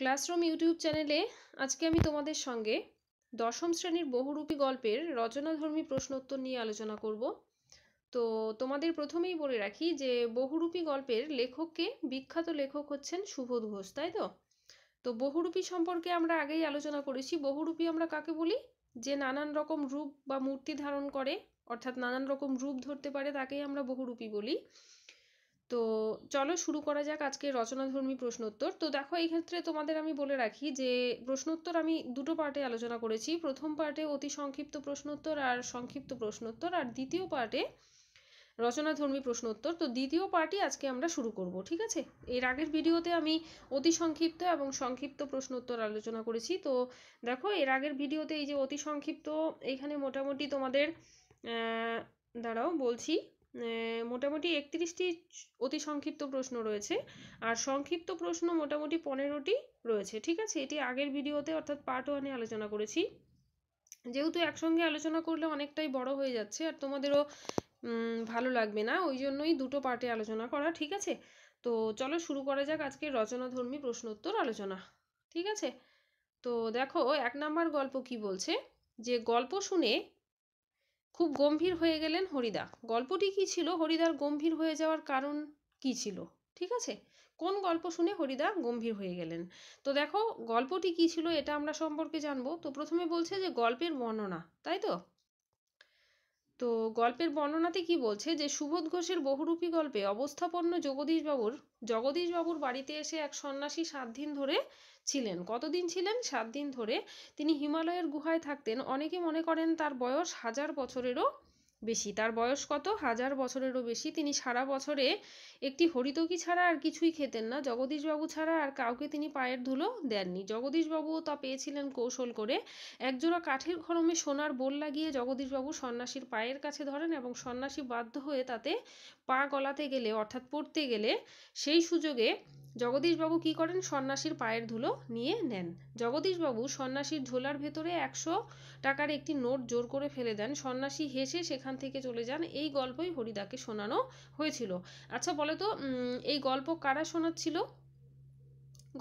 classroom YouTube চ্যানেলে আজকে আমি তোমাদের সঙ্গে দশম শ্রেণীর বহুরূপী গল্পের রচনাধর্মী প্রশ্নোত্তর নিয়ে আলোচনা করব তো তোমাদের প্রথমেই বলে রাখি যে বহুরূপী গল্পের লেখককে বিখ্যাত লেখক হচ্ছেন সুবোধ ঘোষ তাই তো তো বহুরূপী সম্পর্কে আমরা আগেই আলোচনা করেছি বহুরূপী আমরা কাকে বলি যে নানান রকম রূপ বা মূর্তি ধারণ করে অর্থাৎ নানান রকম রূপ ধরতে পারে তাকেই আমরা বহুরূপী বলি তো চলো শুরু করা যাক আজকে রচনাধর্মী প্রশ্নোত্তর তো দেখো এই ক্ষেত্রে তোমাদের আমি বলে রাখি যে প্রশ্নোত্তর আমি দুটো পার্টে আলোচনা করেছি প্রথম পার্টে অতি সংক্ষিপ্ত প্রশ্নোত্তর আর সংক্ষিপ্ত প্রশ্নোত্তর আর দ্বিতীয় পার্টে রচনাধর্মী প্রশ্নোত্তর তো দ্বিতীয় পার্টই আজকে আমরা শুরু করব ঠিক আছে এর আগের ভিডিওতে আমি অতি সংক্ষিপ্ত এবং সংক্ষিপ্ত প্রশ্নোত্তর আলোচনা করেছি তো দেখো এর আগের ভিডিওতে এই যে অতি সংক্ষিপ্ত এখানে মোটামুটি তোমাদের দাঁড়াও বলছি মোটামুটি একত্রিশটি অতি সংক্ষিপ্ত প্রশ্ন রয়েছে আর সংক্ষিপ্ত প্রশ্ন মোটামুটি পনেরোটি রয়েছে ঠিক আছে এটি আগের ভিডিওতে অর্থাৎ পার্ট ওয়ানে আলোচনা করেছি যেহেতু একসঙ্গে আলোচনা করলে অনেকটাই বড় হয়ে যাচ্ছে আর তোমাদেরও ভালো লাগবে না ওই জন্যই দুটো পার্টে আলোচনা করা ঠিক আছে তো চলো শুরু করা যাক আজকের রচনাধর্মী প্রশ্নোত্তর আলোচনা ঠিক আছে তো দেখো এক নাম্বার গল্প কি বলছে যে গল্প শুনে খুব গম্ভীর হয়ে গেলেন হরিদা গল্পটি কি ছিল হরিদার গম্ভীর হয়ে যাওয়ার কারণ কি ছিল ঠিক আছে কোন গল্প শুনে হরিদা গম্ভীর হয়ে গেলেন তো দেখো গল্পটি কি ছিল এটা আমরা সম্পর্কে জানবো তো প্রথমে বলছে যে গল্পের বর্ণনা তাই তো তো গল্পের বর্ণনাতে কি বলছে যে সুবোধ ঘোষের বহুরূপী গল্পে অবস্থাপন্ন জগদীশবাবুর জগদীশবাবুর বাড়িতে এসে এক সন্ন্যাসী সাত দিন ধরে ছিলেন কতদিন ছিলেন সাত দিন ধরে তিনি হিমালয়ের গুহায় থাকতেন অনেকে মনে করেন তার বয়স হাজার বছরেরও বেশি তার বয়স কত হাজার বছরেরও বেশি তিনি সারা বছরে একটি হরিতকি ছাড়া আর কিছুই খেতেন না জগদীশবাবু ছাড়া আর কাউকে তিনি পায়ের ধুলো দেননি জগদীশবাবুও তা পেয়েছিলেন কৌশল করে একজোড়া কাঠের খরমে সোনার বোল লাগিয়ে জগদীশবাবু সন্ন্যাসীর পায়ের কাছে ধরেন এবং সন্ন্যাসী বাধ্য হয়ে তাতে পা গলাতে গেলে অর্থাৎ পড়তে গেলে সেই সুযোগে জগদীশবাবু কি করেন সন্ন্যাসীর পায়ের ধুলো নিয়ে নেন জগদীশবাবু সন্ন্যাসীর ঝোলার ভেতরে একশো টাকার একটি নোট জোর করে ফেলে দেন সন্ন্যাসী হেসে সেখান থেকে চলে যান এই গল্পই হরিদাকে শোনানো হয়েছিল আচ্ছা বলা বলো তো এই গল্প কারা শোনাচ্ছিল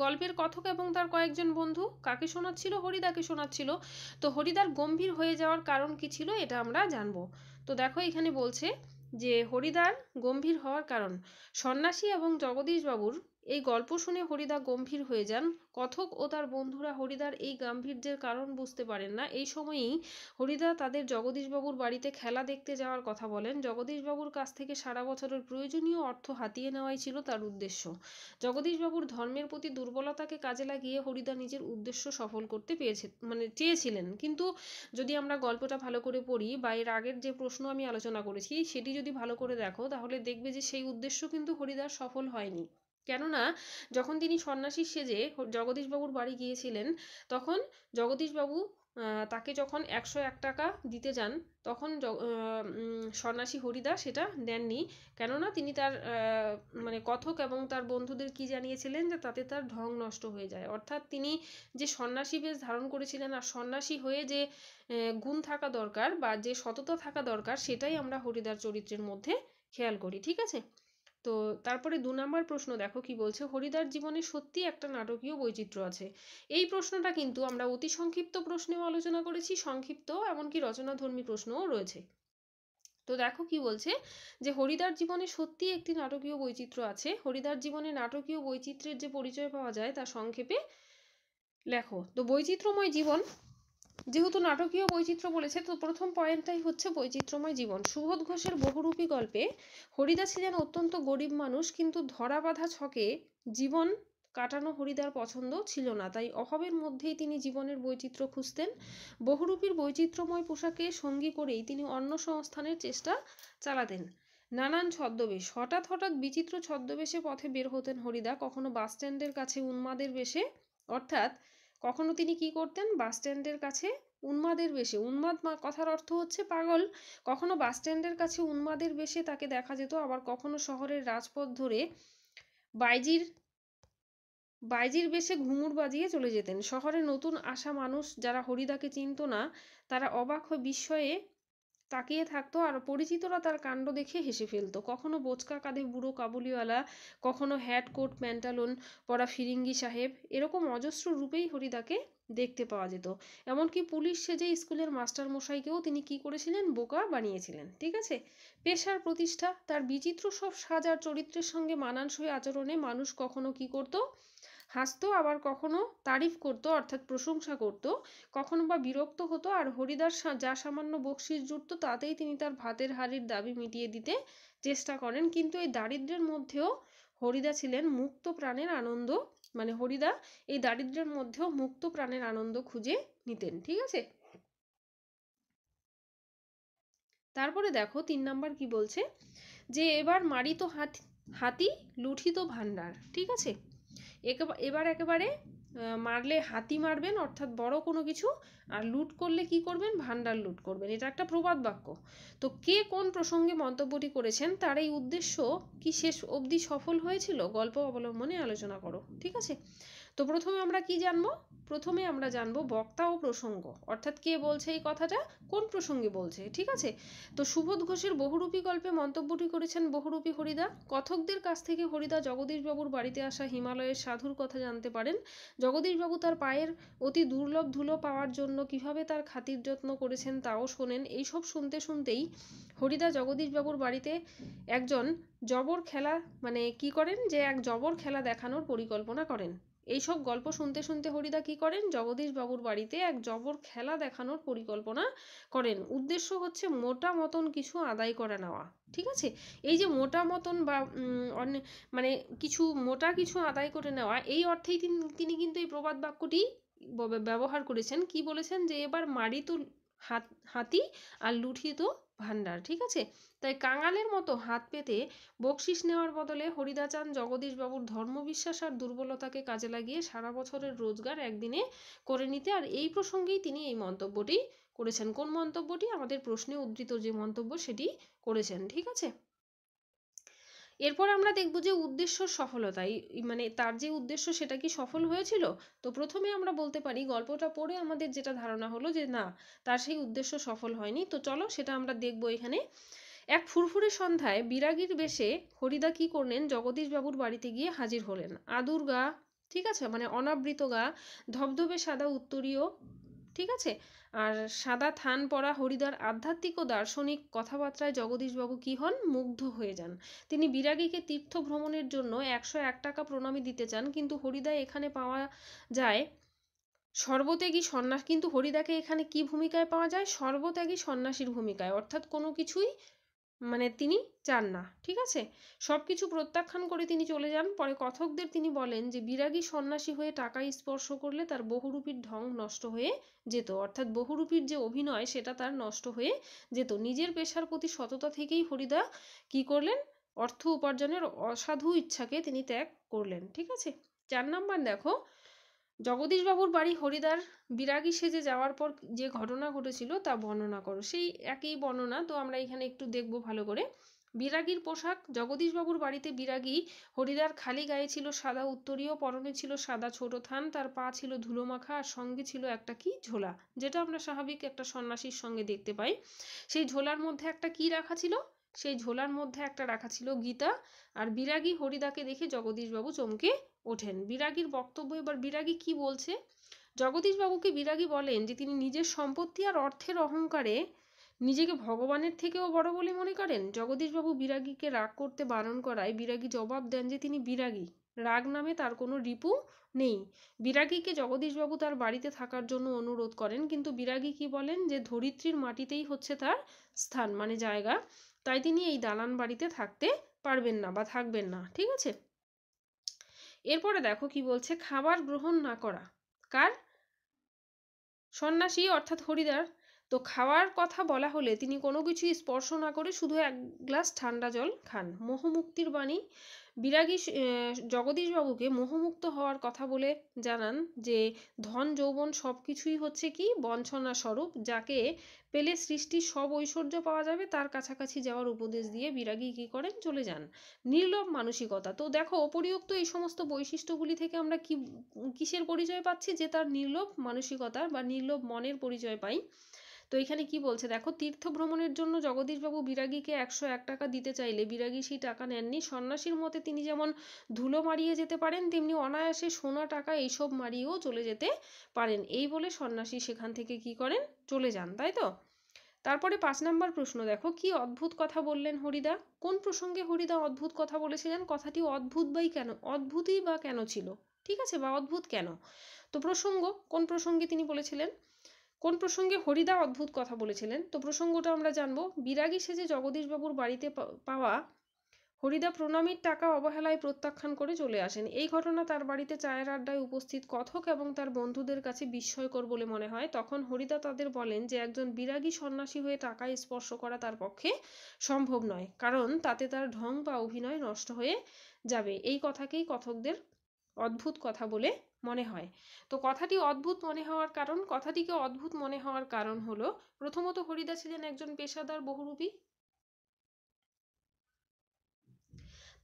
গল্পের কথক এবং তার কয়েকজন বন্ধু কাকে শোনাচ্ছিল হরিদাকে শোনাচ্ছিল তো হরিদার গম্ভীর হয়ে যাওয়ার কারণ কি ছিল এটা আমরা জানবো তো দেখো এখানে বলছে যে হরিদার গম্ভীর হওয়ার কারণ সন্ন্যাসী এবং জগদীশবাবুর এই গল্প শুনে হরিদা গম্ভীর হয়ে যান কথক ও তার বন্ধুরা হরিদার এই গাম্ভীর্যের কারণ বুঝতে পারেন না এই সময়েই হরিদা তাদের জগদীশবাবুর বাড়িতে খেলা দেখতে যাওয়ার কথা বলেন জগদীশবাবুর কাছ থেকে সারা বছরের প্রয়োজনীয় অর্থ হাতিয়ে নেওয়াই ছিল তার উদ্দেশ্য জগদীশবাবুর ধর্মের প্রতি দুর্বলতাকে কাজে লাগিয়ে হরিদা নিজের উদ্দেশ্য সফল করতে পেয়েছে মানে চেয়েছিলেন কিন্তু যদি আমরা গল্পটা ভালো করে পড়ি বা এর আগের যে প্রশ্ন আমি আলোচনা করেছি সেটি যদি ভালো করে দেখো তাহলে দেখবে যে সেই উদ্দেশ্য কিন্তু হরিদার সফল হয়নি কেননা যখন তিনি সন্ন্যাসী সেজে জগদীশবাবুর বাড়ি গিয়েছিলেন তখন জগদীশবাবু তাকে যখন একশো এক টাকা দিতে যান তখন সন্ন্যাসী হরিদা সেটা দেননি কেননা তিনি তার মানে কথক এবং তার বন্ধুদের কি জানিয়েছিলেন যে তাতে তার ঢং নষ্ট হয়ে যায় অর্থাৎ তিনি যে সন্ন্যাসী বেশ ধারণ করেছিলেন আর সন্ন্যাসী হয়ে যে গুণ থাকা দরকার বা যে সততা থাকা দরকার সেটাই আমরা হরিদার চরিত্রের মধ্যে খেয়াল করি ঠিক আছে তো তারপরে দু নম্বর প্রশ্ন দেখো কি বলছে হরিদার জীবনে সত্যি একটা নাটকীয় বৈচিত্র্য আছে এই প্রশ্নটা কিন্তু আমরা অতি সংক্ষিপ্ত প্রশ্নেও আলোচনা করেছি সংক্ষিপ্ত এমনকি রচনাধর্মী প্রশ্নও রয়েছে তো দেখো কি বলছে যে হরিদার জীবনে সত্যি একটি নাটকীয় বৈচিত্র্য আছে হরিদার জীবনে নাটকীয় বৈচিত্র্যের যে পরিচয় পাওয়া যায় তা সংক্ষেপে লেখো তো বৈচিত্র্যময় জীবন যেহেতু নাটকীয় বৈচিত্র্য বলেছে তো প্রথম পয়েন্টটাই হচ্ছে বৈচিত্র্যময় জীবন সুবোধ ঘোষের বহুরূপী গল্পে হরিদা ছিলেন অত্যন্ত গরিব মানুষ কিন্তু ধরা বাঁধা ছকে জীবন কাটানো হরিদার পছন্দ ছিল না তাই অভাবের মধ্যেই তিনি জীবনের বৈচিত্র্য খুঁজতেন বহুরূপীর বৈচিত্র্যময় পোশাকে সঙ্গী করেই তিনি অন্য সংস্থানের চেষ্টা চালাতেন নানান ছদ্মবেশ হঠাৎ হঠাৎ বিচিত্র ছদ্মবেশে পথে বের হতেন হরিদা কখনো বাসস্ট্যান্ডের কাছে উন্মাদের বেশে অর্থাৎ কখনো তিনি কি করতেন বাসস্ট্যান্ডের কাছে উন্মাদের বেশে উন্মাদ কথার অর্থ হচ্ছে পাগল কখনো বাসস্ট্যান্ডের কাছে উন্মাদের বেশে তাকে দেখা যেত আবার কখনো শহরের রাজপথ ধরে বাইজির বাইজির বেশে ঘুমুর বাজিয়ে চলে যেতেন শহরে নতুন আসা মানুষ যারা হরিদাকে চিনত না তারা অবাক হয়ে বিস্ময়ে তাকিয়ে থাকতো আর পরিচিতরা তার কাণ্ড দেখে হেসে ফেলতো কখনো বোচকা কাঁধে বুড়ো কাবুলিওয়ালা কখনো হ্যাট কোট প্যান্টালুন পরা ফিরিঙ্গি সাহেব এরকম অজস্র রূপেই হরিদাকে দেখতে পাওয়া যেত এমনকি পুলিশ সেজে স্কুলের মাস্টার মশাইকেও তিনি কি করেছিলেন বোকা বানিয়েছিলেন ঠিক আছে পেশার প্রতিষ্ঠা তার বিচিত্র সব সাজার চরিত্রের সঙ্গে মানানসই আচরণে মানুষ কখনো কি করতো হাসতো আবার কখনো তারিফ করতো অর্থাৎ প্রশংসা করতো কখনো বা বিরক্ত হতো আর হরিদার যা সামান্য বকশিস জুটত তাতেই তিনি তার ভাতের হাড়ির দাবি মিটিয়ে দিতে চেষ্টা করেন কিন্তু এই দারিদ্র্যের মধ্যেও হরিদা ছিলেন মুক্ত প্রাণের আনন্দ মানে হরিদা এই দারিদ্র্যের মধ্যেও মুক্ত প্রাণের আনন্দ খুঁজে নিতেন ঠিক আছে তারপরে দেখো তিন নাম্বার কি বলছে যে এবার মারিত হাতি হাতি লুঠিত ভান্ডার ঠিক আছে এবার একেবারে মারলে হাতি মারবেন অর্থাৎ বড় কোনো কিছু আর লুট করলে কি করবেন ভান্ডার লুট করবেন এটা একটা প্রবাদ বাক্য তো কে কোন প্রসঙ্গে মন্তব্যটি করেছেন তার এই উদ্দেশ্য কি শেষ অবধি সফল হয়েছিল গল্প অবলম্বনে আলোচনা করো ঠিক আছে তো প্রথমে আমরা কি জানবো প্রথমে আমরা জানবো বক্তা ও প্রসঙ্গ অর্থাৎ কে বলছে এই কথাটা কোন প্রসঙ্গে বলছে ঠিক আছে তো সুবোধ ঘোষের বহুরূপী গল্পে মন্তব্যটি করেছেন বহুরূপী হরিদা কথকদের কাছ থেকে হরিদা জগদীশবাবুর বাড়িতে আসা হিমালয়ের সাধুর কথা জানতে পারেন জগদীশবাবু তার পায়ের অতি দুর্লভ ধুলো পাওয়ার জন্য কিভাবে তার খাতির যত্ন করেছেন তাও শোনেন এইসব শুনতে শুনতেই হরিদা জগদীশবাবুর বাড়িতে একজন জবর খেলা মানে কি করেন যে এক জবর খেলা দেখানোর পরিকল্পনা করেন এইসব গল্প শুনতে শুনতে হরিদা কি করেন জগদীশবাবুর বাড়িতে এক জবর খেলা দেখানোর পরিকল্পনা করেন উদ্দেশ্য হচ্ছে মোটা মতন কিছু আদায় করে নেওয়া ঠিক আছে এই যে মোটা মতন বা মানে কিছু মোটা কিছু আদায় করে নেওয়া এই অর্থেই তিনি কিন্তু এই প্রবাদ বাক্যটি ব্যবহার করেছেন কি বলেছেন যে এবার মারি হাত হাতি আর লুঠিত ভাণ্ডার ঠিক আছে তাই কাঙালের মতো হাত পেতে বকশিস নেওয়ার বদলে হরিদাচাঁদ জগদীশবাবুর ধর্মবিশ্বাস আর দুর্বলতাকে কাজে লাগিয়ে সারা বছরের রোজগার একদিনে করে নিতে আর এই প্রসঙ্গেই তিনি এই মন্তব্যটি করেছেন কোন মন্তব্যটি আমাদের প্রশ্নে উদ্ধৃত যে মন্তব্য সেটি করেছেন ঠিক আছে এরপর আমরা দেখব যে উদ্দেশ্য সফলতা মানে তার যে উদ্দেশ্য সেটা কি সফল হয়েছিল তো প্রথমে আমরা বলতে পারি গল্পটা পড়ে আমাদের যেটা ধারণা হলো যে না তার সেই উদ্দেশ্য সফল হয়নি তো চলো সেটা আমরা দেখব এখানে এক ফুরফুরে সন্ধ্যায় বিরাগীর বেশে হরিদা কি করলেন জগদীশবাবুর বাড়িতে গিয়ে হাজির হলেন আদুর গা ঠিক আছে মানে অনাবৃত গা ধবধবে সাদা উত্তরীয় ঠিক আছে আর সাদা থান পরা হরিদার আধ্যাত্মিক ও দার্শনিক কথাবার্তায় জগদীশবাবু কী হন মুগ্ধ হয়ে যান তিনি বিরাগীকে তীর্থ ভ্রমণের জন্য একশো এক টাকা প্রণামী দিতে চান কিন্তু হরিদা এখানে পাওয়া যায় সর্বত্যাগী সন্ন্যাস কিন্তু হরিদাকে এখানে কি ভূমিকায় পাওয়া যায় সর্বত্যাগী সন্ন্যাসীর ভূমিকায় অর্থাৎ কোনো কিছুই মানে তিনি চান না ঠিক আছে সব কিছু প্রত্যাখ্যান করে তিনি চলে যান পরে কথকদের তিনি বলেন যে বিরাগী সন্ন্যাসী হয়ে টাকা স্পর্শ করলে তার বহুরূপীর ঢং নষ্ট হয়ে যেত অর্থাৎ বহুরূপীর যে অভিনয় সেটা তার নষ্ট হয়ে যেত নিজের পেশার প্রতি সততা থেকেই হরিদা কি করলেন অর্থ উপার্জনের অসাধু ইচ্ছাকে তিনি ত্যাগ করলেন ঠিক আছে চার নাম্বার দেখো জগদীশবাবুর বাড়ি হরিদার বিরাগী সেজে যাওয়ার পর যে ঘটনা ঘটেছিল তা বর্ণনা করো সেই একই বর্ণনা তো আমরা এখানে একটু দেখব ভালো করে বিরাগীর পোশাক জগদীশবাবুর বাড়িতে বিরাগী হরিদার খালি গায়ে ছিল সাদা উত্তরীয় পরনে ছিল সাদা ছোট থান তার পা ছিল ধুলো মাখা আর সঙ্গে ছিল একটা কি ঝোলা যেটা আমরা স্বাভাবিক একটা সন্ন্যাসীর সঙ্গে দেখতে পাই সেই ঝোলার মধ্যে একটা কি রাখা ছিল সেই ঝোলার মধ্যে একটা রাখা ছিল গীতা আর বিরাগী হরিদাকে দেখে জগদীশবাবু চমকে ওঠেন বিরাগীর বক্তব্য এবার বিরাগী কি বলছে জগদীশবাবুকে বিরাগী বলেন যে তিনি নিজের সম্পত্তি আর অর্থের অহংকারে নিজেকে ভগবানের থেকেও বড় বলে মনে করেন জগদীশবাবু বিরাগীকে রাগ করতে বারণ করায় বিরাগী জবাব দেন যে তিনি বিরাগী রাগ নামে তার কোনো রিপু নেই বিরাগীকে জগদীশবাবু তার বাড়িতে থাকার জন্য অনুরোধ করেন কিন্তু বিরাগী কি বলেন যে ধরিত্রীর মাটিতেই হচ্ছে তার স্থান মানে জায়গা তাই তিনি এই দালান বাড়িতে থাকতে পারবেন না বা থাকবেন না ঠিক আছে এরপরে দেখো কি বলছে খাবার গ্রহণ না করা কার সন্ন্যাসী অর্থাৎ হরিদার তো খাওয়ার কথা বলা হলে তিনি কোনো কিছুই স্পর্শ না করে শুধু এক গ্লাস ঠান্ডা জল খান মোহমুক্তির বাণী বিরাগী জগদীশবাবুকে মোহমুক্ত হওয়ার কথা বলে জানান যে ধন যৌবন সব কিছুই হচ্ছে কি বঞ্ছনা স্বরূপ যাকে পেলে সৃষ্টির সব ঐশ্বর্য পাওয়া যাবে তার কাছাকাছি যাওয়ার উপদেশ দিয়ে বিরাগী কী করেন চলে যান নির্লভ মানসিকতা তো দেখো উপরিউক্ত এই সমস্ত বৈশিষ্ট্যগুলি থেকে আমরা কি কিসের পরিচয় পাচ্ছি যে তার নির্লোভ মানসিকতা বা নির্লোভ মনের পরিচয় পাই তো এখানে কি বলছে দেখো তীর্থ ভ্রমণের জন্য জগদীশবাবু বিরাগীকে একশো এক টাকা দিতে চাইলে বিরাগী সেই টাকা নেননি সন্ন্যাসীর মতে তিনি যেমন ধুলো মারিয়ে যেতে পারেন তেমনি অনায়াসে সোনা টাকা এইসব মারিয়েও চলে যেতে পারেন এই বলে সন্ন্যাসী সেখান থেকে কি করেন চলে যান তাই তো তারপরে পাঁচ নম্বর প্রশ্ন দেখো কি অদ্ভুত কথা বললেন হরিদা কোন প্রসঙ্গে হরিদা অদ্ভুত কথা বলেছিলেন কথাটি অদ্ভুত বাই কেন অদ্ভুতই বা কেন ছিল ঠিক আছে বা অদ্ভুত কেন তো প্রসঙ্গ কোন প্রসঙ্গে তিনি বলেছিলেন কোন প্রসঙ্গে হরিদা অদ্ভুত কথা বলেছিলেন তো প্রসঙ্গটা আমরা জানবো বিরাগী সেজে জগদীশবাবুর বাড়িতে পাওয়া হরিদা প্রণামীর টাকা অবহেলায় প্রত্যাখ্যান করে চলে আসেন এই ঘটনা তার বাড়িতে চায়ের আড্ডায় উপস্থিত কথক এবং তার বন্ধুদের কাছে বিস্ময়কর বলে মনে হয় তখন হরিদা তাদের বলেন যে একজন বিরাগী সন্ন্যাসী হয়ে টাকা স্পর্শ করা তার পক্ষে সম্ভব নয় কারণ তাতে তার ঢং বা অভিনয় নষ্ট হয়ে যাবে এই কথাকেই কথকদের অদ্ভুত কথা বলে মনে হয় তো কথাটি অদ্ভুত মনে হওয়ার কারণ কথাটিকে অদ্ভুত মনে হওয়ার কারণ হলো প্রথমত হরিদা ছিলেন একজন পেশাদার বহুরূপী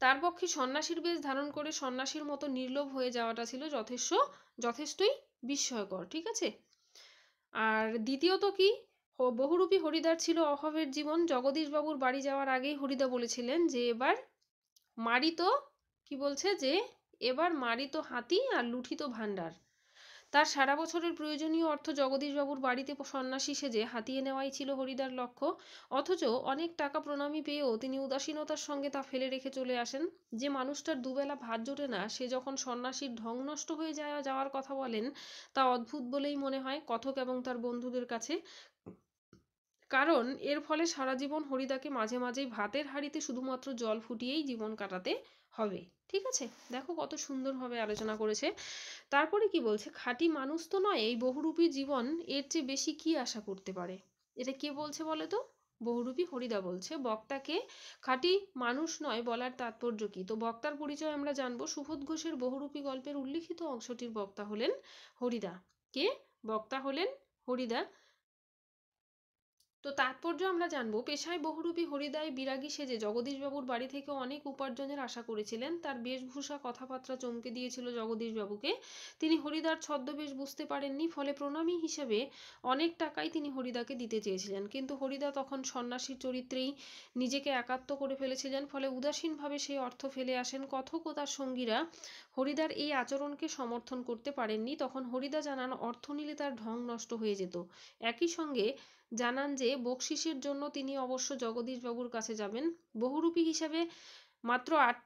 তার পক্ষে সন্ন্যাসীর বেশ ধারণ করে সন্ন্যাসীর মতো নির্লোভ হয়ে যাওয়াটা ছিল যথেষ্ট যথেষ্টই বিস্ময়কর ঠিক আছে আর দ্বিতীয়ত কি বহুরূপী হরিদার ছিল অভাবের জীবন জগদীশবাবুর বাড়ি যাওয়ার আগেই হরিদা বলেছিলেন যে এবার মারি তো কি বলছে যে এবার মারি তো হাতি আর লুঠি তো ভাণ্ডার তার সারা বছরের প্রয়োজনীয় অর্থ জগদীশবাবুর বাড়িতে সন্ন্যাসী সেজে হাতিয়ে নেওয়াই ছিল হরিদার লক্ষ্য অথচ অনেক টাকা প্রণামী পেয়েও তিনি উদাসীনতার সঙ্গে তা ফেলে রেখে চলে আসেন যে মানুষটার দুবেলা ভাত জোটে না সে যখন সন্ন্যাসীর ঢং নষ্ট হয়ে যাওয়া যাওয়ার কথা বলেন তা অদ্ভুত বলেই মনে হয় কথক এবং তার বন্ধুদের কাছে কারণ এর ফলে সারা জীবন হরিদাকে মাঝে মাঝেই ভাতের হাঁড়িতে শুধুমাত্র জল ফুটিয়েই জীবন কাটাতে হবে ঠিক আছে দেখো কত সুন্দরভাবে আলোচনা করেছে তারপরে কি বলছে খাঁটি মানুষ তো নয় এই বহুরূপী জীবন এর চেয়ে বেশি কি আশা করতে পারে এটা কে বলছে বলে তো বহুরূপী হরিদা বলছে বক্তাকে খাঁটি মানুষ নয় বলার তাৎপর্য কি তো বক্তার পরিচয় আমরা জানবো সুবোধ ঘোষের বহুরূপী গল্পের উল্লিখিত অংশটির বক্তা হলেন হরিদা কে বক্তা হলেন হরিদা তো তাৎপর্য আমরা জানবো পেশায় বহুরূপী হরিদায় বিরাগী সেজে জগদীশবাবুর বাড়ি থেকে অনেক উপার্জনের আশা করেছিলেন তার বেশভূষা কথাবার্তা চমকে দিয়েছিল জগদীশবাবুকে তিনি হরিদার ছদ্মবেশ বুঝতে পারেননি ফলে প্রণামী হিসেবে অনেক টাকাই তিনি হরিদাকে দিতে চেয়েছিলেন কিন্তু হরিদা তখন সন্ন্যাসীর চরিত্রেই নিজেকে একাত্ম করে ফেলেছিলেন ফলে উদাসীনভাবে সেই অর্থ ফেলে আসেন কথক ও তার সঙ্গীরা হরিদার এই আচরণকে সমর্থন করতে পারেননি তখন হরিদা জানান অর্থ নিলে তার ঢং নষ্ট হয়ে যেত একই সঙ্গে জানান যে বকশিসের জন্য তিনি অবশ্য জগদীশবাবুর কাছে যাবেন বহুরূপী হিসাবে মাত্র আট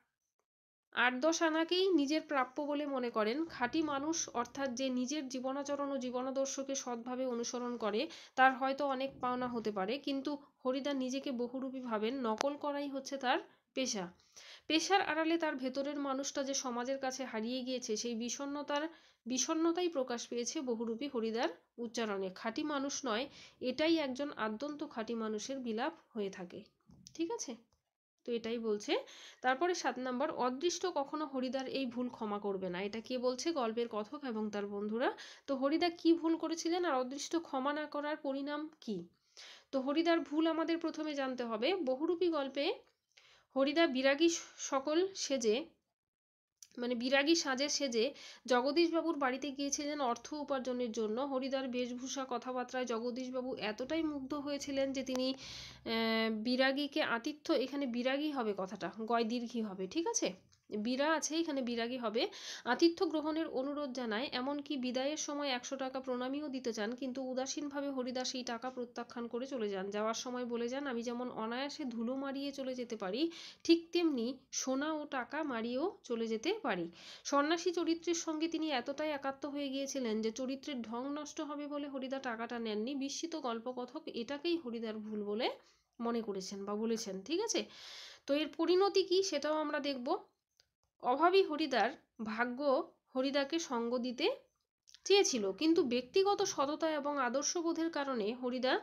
আট দশ আনাকেই নিজের প্রাপ্য বলে মনে করেন খাঁটি মানুষ অর্থাৎ যে নিজের জীবনাচরণ ও জীবনাদর্শকে সৎভাবে অনুসরণ করে তার হয়তো অনেক পাওনা হতে পারে কিন্তু হরিদা নিজেকে বহুরূপী ভাবেন নকল করাই হচ্ছে তার পেশা পেশার আড়ালে তার ভেতরের মানুষটা যে সমাজের কাছে হারিয়ে গিয়েছে সেই বিষণ্নতার বিষণ্নতাই প্রকাশ পেয়েছে বহুরূপী হরিদার উচ্চারণে খাঁটি মানুষ নয় এটাই একজন আদ্যন্ত খাঁটি মানুষের বিলাপ হয়ে থাকে ঠিক আছে তো এটাই বলছে তারপরে সাত নম্বর অদৃষ্ট কখনো হরিদার এই ভুল ক্ষমা করবে না এটা কে বলছে গল্পের কথক এবং তার বন্ধুরা তো হরিদা কি ভুল করেছিলেন আর অদৃষ্ট ক্ষমা না করার পরিণাম কি তো হরিদার ভুল আমাদের প্রথমে জানতে হবে বহুরূপী গল্পে হরিদা বিরাগী সকল সেজে মানে বিরাগী সাজে সেজে জগদীশবাবুর বাড়িতে গিয়েছিলেন অর্থ উপার্জনের জন্য হরিদার বেশভূষা কথাবার্তায় জগদীশবাবু এতটাই মুগ্ধ হয়েছিলেন যে তিনি বিরাগীকে আতিথ্য এখানে বিরাগী হবে কথাটা গয় দীর্ঘী হবে ঠিক আছে বিরা আছে এখানে বিরাগী হবে আতিথ্য গ্রহণের অনুরোধ জানায় এমনকি বিদায়ের সময় একশো টাকা প্রণামীও দিতে চান কিন্তু উদাসীনভাবে হরিদাস এই টাকা প্রত্যাখ্যান করে চলে যান যাওয়ার সময় বলে যান আমি যেমন অনায়াসে ধুলো মারিয়ে চলে যেতে পারি ঠিক তেমনি সোনা ও টাকা মারিয়েও চলে যেতে পারি সন্ন্যাসী চরিত্রের সঙ্গে তিনি এতটাই একাত্ম হয়ে গিয়েছিলেন যে চরিত্রের ঢং নষ্ট হবে বলে হরিদা টাকাটা নেননি বিস্মিত গল্পকথক এটাকেই হরিদার ভুল বলে মনে করেছেন বা বলেছেন ঠিক আছে তো এর পরিণতি কি সেটাও আমরা দেখবো অভাবী হরিদার ভাগ্য হরিদাকে সঙ্গ দিতে চেয়েছিল কিন্তু ব্যক্তিগত সততা এবং আদর্শবোধের কারণে হরিদা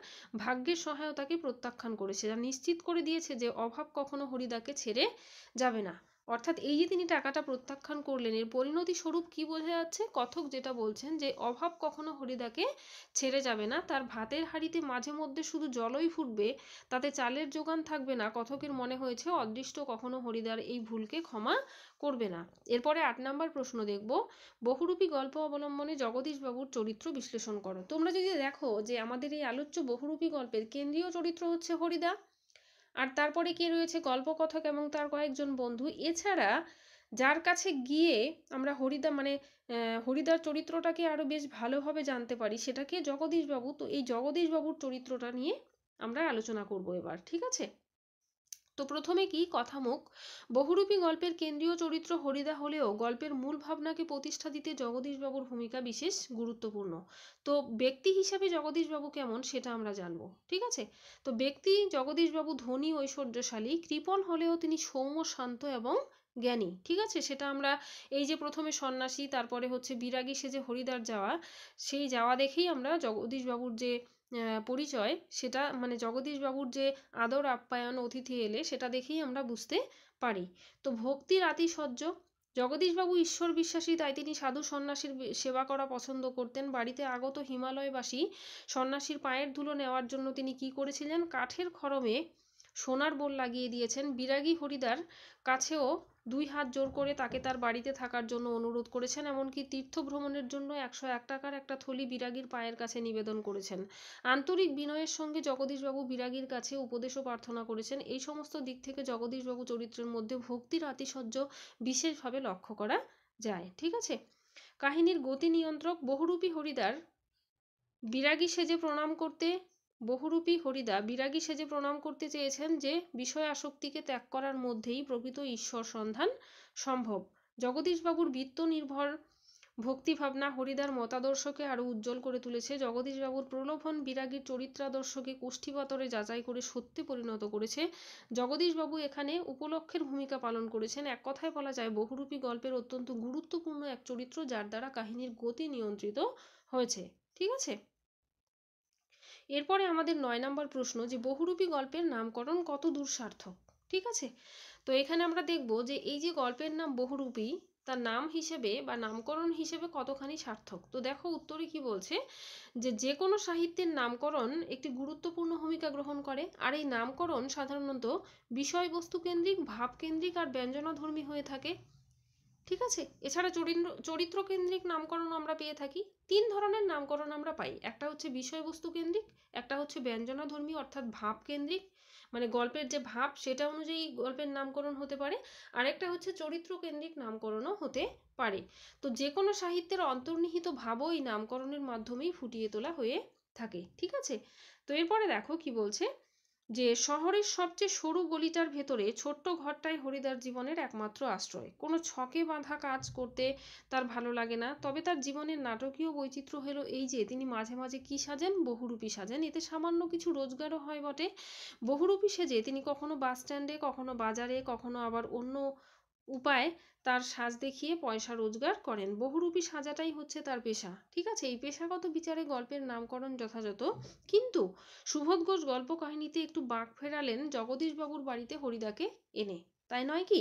ভাগ্যের সহায়তাকে প্রত্যাখ্যান করেছে যা নিশ্চিত করে দিয়েছে যে অভাব কখনো হরিদাকে ছেড়ে যাবে না অর্থাৎ এই যে তিনি টাকাটা প্রত্যাখ্যান করলেন এর পরিণতি স্বরূপ কি বোঝা যাচ্ছে কথক যেটা বলছেন যে অভাব কখনো হরিদাকে ছেড়ে যাবে না তার ভাতের হাড়িতে মাঝে মধ্যে শুধু জলই ফুটবে তাতে চালের যোগান থাকবে না কথকের মনে হয়েছে অদৃষ্ট কখনো হরিদার এই ভুলকে ক্ষমা করবে না এরপরে আট নম্বর প্রশ্ন দেখব বহুরূপী গল্প অবলম্বনে জগদীশবাবুর চরিত্র বিশ্লেষণ করো তোমরা যদি দেখো যে আমাদের এই আলোচ্য বহুরূপী গল্পের কেন্দ্রীয় চরিত্র হচ্ছে হরিদা আর তারপরে কি রয়েছে গল্পকথক এবং তার কয়েকজন বন্ধু এছাড়া যার কাছে গিয়ে আমরা হরিদা মানে হরিদার চরিত্রটাকে আরও বেশ ভালোভাবে জানতে পারি সেটাকে জগদীশবাবু তো এই জগদীশবাবুর চরিত্রটা নিয়ে আমরা আলোচনা করব এবার ঠিক আছে তো প্রথমে কি মুখ বহুরূপী গল্পের কেন্দ্রীয় চরিত্র হরিদা হলেও গল্পের মূল ভাবনাকে প্রতিষ্ঠা দিতে জগদীশবাবুর ভূমিকা বিশেষ গুরুত্বপূর্ণ তো ব্যক্তি হিসাবে জগদীশবাবু কেমন সেটা আমরা জানবো ঠিক আছে তো ব্যক্তি জগদীশবাবু ধনী ঐশ্বর্যশালী কৃপণ হলেও তিনি সৌম্য শান্ত এবং জ্ঞানী ঠিক আছে সেটা আমরা এই যে প্রথমে সন্ন্যাসী তারপরে হচ্ছে বিরাগী সে যে হরিদার যাওয়া সেই যাওয়া দেখেই আমরা জগদীশবাবুর যে পরিচয় সেটা মানে জগদীশবাবুর যে আদর আপ্যায়ন অতিথি এলে সেটা দেখেই আমরা বুঝতে পারি তো ভক্তির আতিশয্য জগদীশবাবু ঈশ্বর বিশ্বাসী তাই তিনি সাধু সন্ন্যাসীর সেবা করা পছন্দ করতেন বাড়িতে আগত হিমালয়বাসী সন্ন্যাসীর পায়ের ধুলো নেওয়ার জন্য তিনি কি করেছিলেন কাঠের খড়মে সোনার বোল লাগিয়ে দিয়েছেন বিরাগী হরিদার কাছেও দুই হাত জোর করে তাকে তার বাড়িতে থাকার জন্য অনুরোধ করেছেন এমনকি তীর্থ ভ্রমণের জন্য একশো এক টাকার একটা থলি বিরাগীর পায়ের কাছে নিবেদন করেছেন আন্তরিক বিনয়ের সঙ্গে জগদীশবাবু বিরাগীর কাছে উপদেশও প্রার্থনা করেছেন এই সমস্ত দিক থেকে জগদীশবাবু চরিত্রের মধ্যে ভক্তির আতিশয্য বিশেষভাবে লক্ষ্য করা যায় ঠিক আছে কাহিনীর গতি নিয়ন্ত্রক বহুরূপী হরিদার বিরাগী সেজে প্রণাম করতে বহুরূপী হরিদা বিরাগী সেজে প্রণাম করতে চেয়েছেন যে বিষয় আসক্তিকে ত্যাগ করার মধ্যেই প্রকৃত ঈশ্বর সন্ধান সম্ভব জগদীশবাবুর বৃত্ত নির্ভর ভক্তিভাবনা হরিদার মতাদর্শকে আরও উজ্জ্বল করে তুলেছে জগদীশবাবুর প্রলোভন বিরাগীর চরিত্রাদর্শকে কুষ্ঠিপাতরে যাচাই করে সত্যে পরিণত করেছে জগদীশবাবু এখানে উপলক্ষের ভূমিকা পালন করেছেন এক কথায় বলা যায় বহুরূপী গল্পের অত্যন্ত গুরুত্বপূর্ণ এক চরিত্র যার দ্বারা কাহিনীর গতি নিয়ন্ত্রিত হয়েছে ঠিক আছে এরপরে আমাদের নয় নম্বর প্রশ্ন যে বহুরূপী গল্পের নামকরণ কত দূর সার্থক ঠিক আছে তো এখানে আমরা দেখব যে এই যে গল্পের নাম বহুরূপী তার নাম হিসেবে বা নামকরণ হিসেবে কতখানি সার্থক তো দেখো উত্তরে কি বলছে যে যে কোনো সাহিত্যের নামকরণ একটি গুরুত্বপূর্ণ ভূমিকা গ্রহণ করে আর এই নামকরণ সাধারণত বিষয়বস্তু কেন্দ্রিক ভাবকেন্দ্রিক আর ব্যঞ্জনাধর্মী হয়ে থাকে ঠিক আছে এছাড়া চরিন্দ্র চরিত্র কেন্দ্রিক নামকরণ আমরা পেয়ে থাকি তিন ধরনের নামকরণ আমরা পাই একটা হচ্ছে বিষয়বস্তু কেন্দ্রিক একটা হচ্ছে ব্যঞ্জনাধর্মী অর্থাৎ ভাব কেন্দ্রিক মানে গল্পের যে ভাব সেটা অনুযায়ী গল্পের নামকরণ হতে পারে আরেকটা হচ্ছে চরিত্র কেন্দ্রিক নামকরণও হতে পারে তো যে কোনো সাহিত্যের অন্তর্নিহিত ভাবও এই নামকরণের মাধ্যমেই ফুটিয়ে তোলা হয়ে থাকে ঠিক আছে তো এরপরে দেখো কি বলছে যে শহরের সবচেয়ে সরু গলিটার ভেতরে ছোট্ট ঘরটাই হরিদার জীবনের একমাত্র আশ্রয় কোনো ছকে বাঁধা কাজ করতে তার ভালো লাগে না তবে তার জীবনের নাটকীয় বৈচিত্র্য হলো এই যে তিনি মাঝে মাঝে কী সাজেন বহুরূপী সাজেন এতে সামান্য কিছু রোজগারও হয় বটে বহুরূপী সেজে তিনি কখনো বাস স্ট্যান্ডে কখনো বাজারে কখনো আবার অন্য উপায় তার সাজ দেখিয়ে পয়সা রোজগার করেন বহুরূপী সাজাটাই হচ্ছে তার পেশা ঠিক আছে এই পেশাগত বিচারে গল্পের নামকরণ যথাযথ কিন্তু সুবোধ ঘোষ গল্প কাহিনীতে একটু বাঁক ফেরালেন জগদীশবাবুর বাড়িতে হরিদাকে এনে তাই নয় কি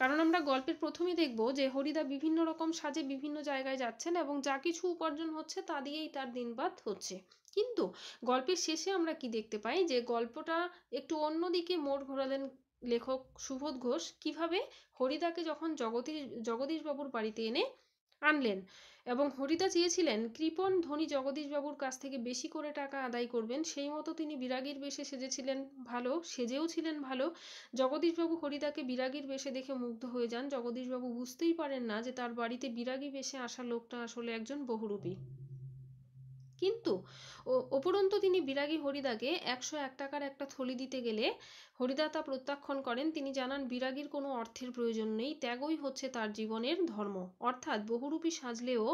কারণ আমরা গল্পের প্রথমে দেখব যে হরিদা বিভিন্ন রকম সাজে বিভিন্ন জায়গায় যাচ্ছেন এবং যা কিছু উপার্জন হচ্ছে তা দিয়েই তার দিনবাদ হচ্ছে কিন্তু গল্পের শেষে আমরা কি দেখতে পাই যে গল্পটা একটু অন্যদিকে মোড় ঘোরালেন লেখক সুবোধ ঘোষ কিভাবে হরিদাকে যখন জগদীশ জগদীশবাবুর বাড়িতে এনে আনলেন এবং হরিদা চেয়েছিলেন কৃপন ধনী জগদীশবাবুর কাছ থেকে বেশি করে টাকা আদায় করবেন সেই মতো তিনি বিরাগীর বেশে সেজেছিলেন ভালো সেজেও ছিলেন ভালো জগদীশবাবু হরিদাকে বিরাগীর বেশে দেখে মুগ্ধ হয়ে যান জগদীশবাবু বুঝতেই পারেন না যে তার বাড়িতে বিরাগী বেশে আসা লোকটা আসলে একজন বহুরূপী কিন্তু উপরন্তু তিনি বিরাগী হরিদাকে একশো এক টাকার একটা থলি দিতে গেলে হরিদা তা প্রত্যাখ্যান করেন তিনি জানান বিরাগীর কোনো অর্থের প্রয়োজন নেই ত্যাগই হচ্ছে তার জীবনের ধর্ম অর্থাৎ বহুরূপী সাজলেও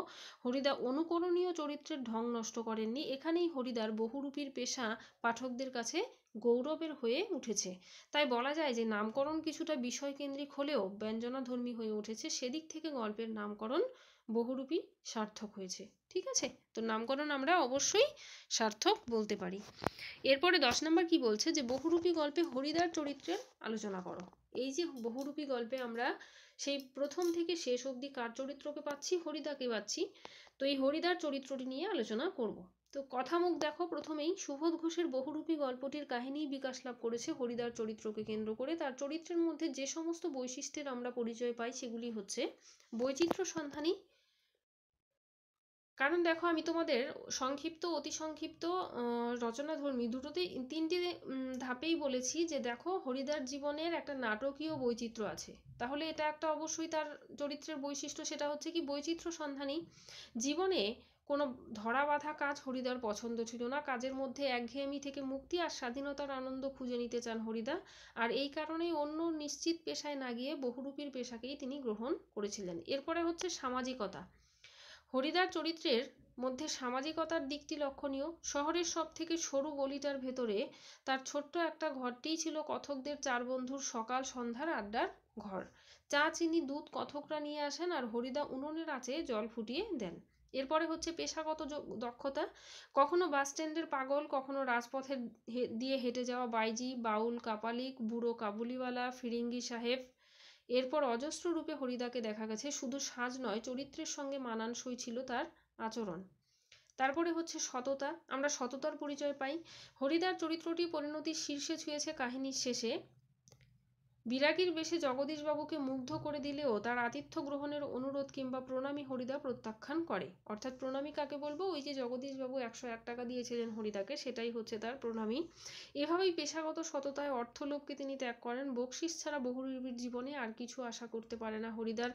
হরিদা অনুকরণীয় চরিত্রের ঢং নষ্ট করেননি এখানেই হরিদার বহুরূপীর পেশা পাঠকদের কাছে গৌরবের হয়ে উঠেছে তাই বলা যায় যে নামকরণ কিছুটা বিষয়কেন্দ্রিক হলেও ব্যঞ্জনাধর্মী হয়ে উঠেছে সেদিক থেকে গল্পের নামকরণ বহুরূপী সার্থক হয়েছে ঠিক আছে তো নামকরণ আমরা অবশ্যই সার্থক বলতে পারি এরপরে দশ নম্বর কি বলছে যে বহুরূপী গল্পে হরিদার চরিত্রের আলোচনা করো এই যে বহুরূপী গল্পে আমরা সেই প্রথম থেকে শেষ অবধি কার চরিত্রকে পাচ্ছি হরিদাকে পাচ্ছি তো এই হরিদার চরিত্রটি নিয়ে আলোচনা করব তো কথামুখ দেখো প্রথমেই সুবোধ ঘোষের বহুরূপী গল্পটির কাহিনী বিকাশ লাভ করেছে হরিদার চরিত্রকে কেন্দ্র করে তার চরিত্রের মধ্যে যে সমস্ত বৈশিষ্ট্যের আমরা পরিচয় পাই সেগুলি হচ্ছে বৈচিত্র্য সন্ধানী কারণ দেখো আমি তোমাদের সংক্ষিপ্ত অতি সংক্ষিপ্ত রচনাধর্মী দুটোতে তিনটি ধাপেই বলেছি যে দেখো হরিদার জীবনের একটা নাটকীয় বৈচিত্র্য আছে তাহলে এটা একটা অবশ্যই তার চরিত্রের বৈশিষ্ট্য সেটা হচ্ছে কি বৈচিত্র্য সন্ধানী জীবনে কোনো ধরা বাঁধা কাজ হরিদার পছন্দ ছিল না কাজের মধ্যে একঘেয়েমি থেকে মুক্তি আর স্বাধীনতার আনন্দ খুঁজে নিতে চান হরিদা আর এই কারণেই অন্য নিশ্চিত পেশায় না গিয়ে বহুরূপীর পেশাকেই তিনি গ্রহণ করেছিলেন এরপরে হচ্ছে সামাজিকতা হরিদার চরিত্রের মধ্যে সামাজিকতার দিকটি লক্ষণীয় শহরের সব থেকে সরু গলিটার ভেতরে তার ছোট্ট একটা ঘরটিই ছিল কথকদের চার বন্ধুর সকাল সন্ধ্যার আড্ডার ঘর চা চিনি দুধ কথকরা নিয়ে আসেন আর হরিদা উনুনের আঁচে জল ফুটিয়ে দেন এরপরে হচ্ছে পেশাগত দক্ষতা কখনো বাস স্ট্যান্ডের পাগল কখনো রাজপথের দিয়ে হেঁটে যাওয়া বাইজি বাউল কাপালিক বুড়ো কাবুলিওয়ালা ফিরিঙ্গি সাহেব এরপর অজস্র রূপে হরিদাকে দেখা গেছে শুধু সাজ নয় চরিত্রের সঙ্গে মানানসই ছিল তার আচরণ তারপরে হচ্ছে সততা আমরা সততার পরিচয় পাই হরিদার চরিত্রটি পরিণতির শীর্ষে ছুঁয়েছে কাহিনীর শেষে বিরাগীর বেশে জগদীশবাবুকে মুগ্ধ করে দিলেও তার আতিথ্য গ্রহণের অনুরোধ কিংবা প্রণামী হরিদা প্রত্যাখ্যান করে অর্থাৎ প্রণামী কাকে বলবো ওই যে জগদীশবাবু একশো এক টাকা দিয়েছিলেন হরিদাকে সেটাই হচ্ছে তার প্রণামী এভাবেই পেশাগত সততায় অর্থলোভকে তিনি ত্যাগ করেন বকশিস ছাড়া বহুরূপীর জীবনে আর কিছু আশা করতে পারে না হরিদার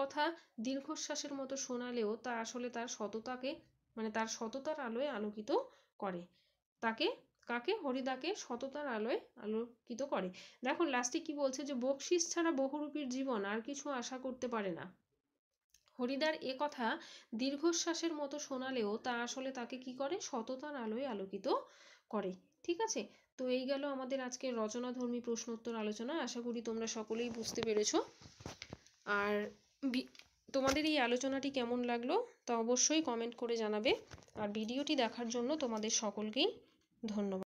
কথা দীর্ঘশ্বাসের মতো শোনালেও তা আসলে তার সততাকে মানে তার সততার আলোয় আলোকিত করে তাকে কাকে হরিদাকে সততার আলোয় আলোকিত করে দেখো লাস্টে কি বলছে যে বকশিস ছাড়া বহুরূপীর জীবন আর কিছু আশা করতে পারে না হরিদার এ কথা দীর্ঘশ্বাসের মতো শোনালেও তা আসলে তাকে কি করে সততার আলোয় আলোকিত করে ঠিক আছে তো এই গেল আমাদের আজকের রচনাধর্মী প্রশ্নোত্তর আলোচনা আশা করি তোমরা সকলেই বুঝতে পেরেছ আর তোমাদের এই আলোচনাটি কেমন লাগলো তা অবশ্যই কমেন্ট করে জানাবে আর ভিডিওটি দেখার জন্য তোমাদের সকলকেই ধন্যবাদ